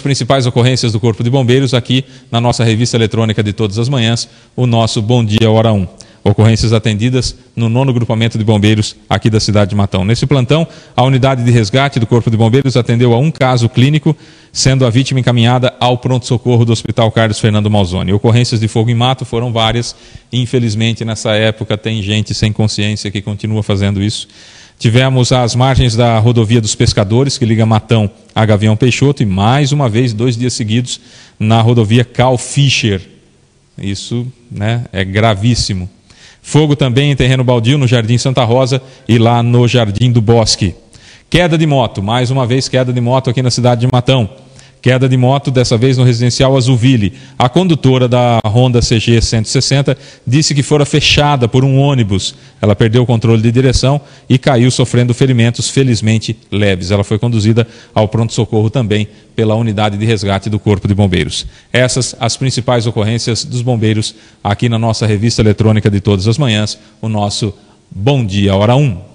as principais ocorrências do Corpo de Bombeiros aqui na nossa revista eletrônica de todas as manhãs, o nosso Bom Dia Hora 1. Ocorrências atendidas no nono grupamento de bombeiros aqui da cidade de Matão. Nesse plantão, a unidade de resgate do Corpo de Bombeiros atendeu a um caso clínico, sendo a vítima encaminhada ao pronto-socorro do Hospital Carlos Fernando Malzoni. Ocorrências de fogo em mato foram várias. Infelizmente, nessa época, tem gente sem consciência que continua fazendo isso. Tivemos as margens da rodovia dos pescadores, que liga Matão a Gavião Peixoto, e mais uma vez, dois dias seguidos, na rodovia Cal Fischer. Isso né, é gravíssimo. Fogo também em terreno baldio, no Jardim Santa Rosa e lá no Jardim do Bosque. Queda de moto, mais uma vez queda de moto aqui na cidade de Matão. Queda de moto, dessa vez no residencial Azulville. A condutora da Honda CG 160 disse que fora fechada por um ônibus. Ela perdeu o controle de direção e caiu sofrendo ferimentos, felizmente leves. Ela foi conduzida ao pronto-socorro também pela unidade de resgate do Corpo de Bombeiros. Essas as principais ocorrências dos bombeiros aqui na nossa revista eletrônica de todas as manhãs, o nosso Bom Dia Hora 1.